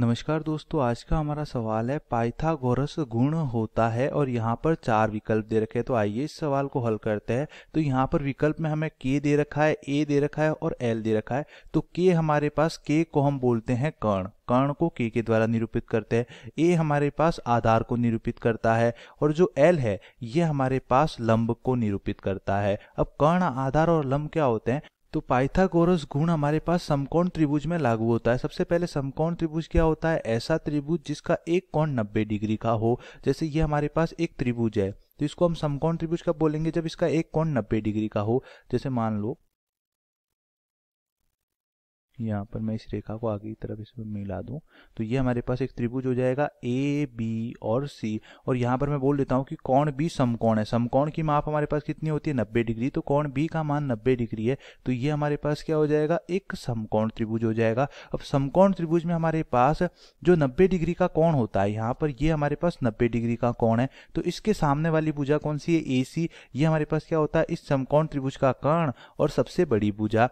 नमस्कार दोस्तों आज का हमारा सवाल है पाइथागोरस गुण होता है और यहाँ पर चार विकल्प दे रखे हैं तो आइए इस सवाल को हल करते हैं तो यहाँ पर विकल्प में हमें के दे रखा है ए दे रखा है और एल दे रखा है तो के हमारे पास के को हम बोलते हैं कर्ण कर्ण को के के द्वारा निरूपित करते हैं ए हमारे पास आधार को निरूपित करता है और जो एल है ये हमारे पास लंब को निरूपित करता है अब कर्ण आधार और लंब क्या होते हैं तो पाइथागोरस गुण हमारे पास समकोण त्रिभुज में लागू होता है सबसे पहले समकोण त्रिभुज क्या होता है ऐसा त्रिभुज जिसका एक कोण 90 डिग्री का हो जैसे ये हमारे पास एक त्रिभुज है तो इसको हम समकोण त्रिभुज का बोलेंगे जब इसका एक कोण 90 डिग्री का हो जैसे मान लो यहाँ पर मैं इस रेखा को आगे की तरफ इसमें मिला दूँ तो ये हमारे पास एक त्रिभुज हो जाएगा ए बी और सी और यहाँ पर मैं बोल देता हूँ कि कौन बी समकोण है समकोण की माप हमारे पास कितनी होती है नब्बे डिग्री तो कौन बी का मान नब्बे डिग्री है तो ये हमारे पास क्या हो जाएगा एक समकोण त्रिभुज हो जाएगा अब समकोण त्रिभुज में हमारे पास जो नब्बे डिग्री का कौन होता है यहाँ पर ये हमारे पास नब्बे डिग्री का कौन है तो इसके सामने वाली पूजा कौन सी है ए सी ये हमारे पास क्या होता है इस समकोण त्रिभुज का कर्ण और सबसे बड़ी पूजा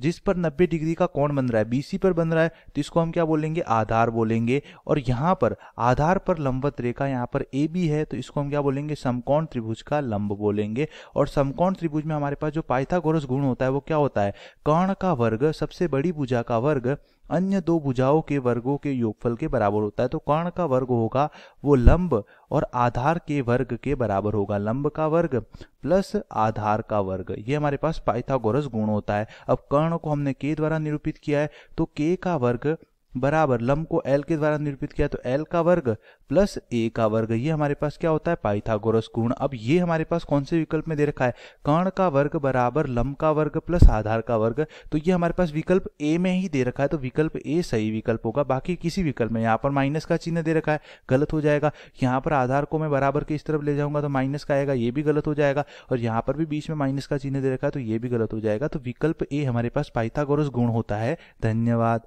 जिस पर 90 डिग्री का कोण बन रहा है बीसी पर बन रहा है तो इसको हम क्या बोलेंगे आधार बोलेंगे और यहाँ पर आधार पर लंबवत रेखा यहाँ पर ए बी है तो इसको हम क्या बोलेंगे समकोण त्रिभुज का लंब बोलेंगे और समकोण त्रिभुज में हमारे पास जो पाइथागोरस गुण होता है वो क्या होता है कर्ण का वर्ग सबसे बड़ी भुजा का वर्ग अन्य दो भुजाओं के वर्गों के योगफल के बराबर होता है तो कर्ण का वर्ग होगा वो लंब और आधार के वर्ग के बराबर होगा लंब का वर्ग प्लस आधार का वर्ग ये हमारे पास पाइथागोरस गुण होता है अब कर्ण को हमने के द्वारा निरूपित किया है तो के का वर्ग बराबर लम को एल के द्वारा निरूपित किया तो एल का वर्ग प्लस ए का वर्ग ये हमारे पास क्या होता है पाइथागोरस गुण अब ये हमारे पास कौन से विकल्प में दे रखा है कर्ण का वर्ग बराबर लम का वर्ग प्लस आधार का वर्ग तो ये हमारे पास विकल्प ए में ही दे रखा है तो विकल्प ए सही विकल्प होगा बाकी किसी विकल्प में यहाँ पर माइनस का चिन्ह दे रखा है गलत हो जाएगा यहाँ पर आधार को मैं बराबर के इस तरफ ले जाऊंगा तो माइनस का आएगा ये भी गलत हो जाएगा और यहाँ पर भी बीच में माइनस का चिन्ह दे रखा है तो ये भी गलत हो जाएगा तो विकल्प ए हमारे पास पाइथागोरस गुण होता है धन्यवाद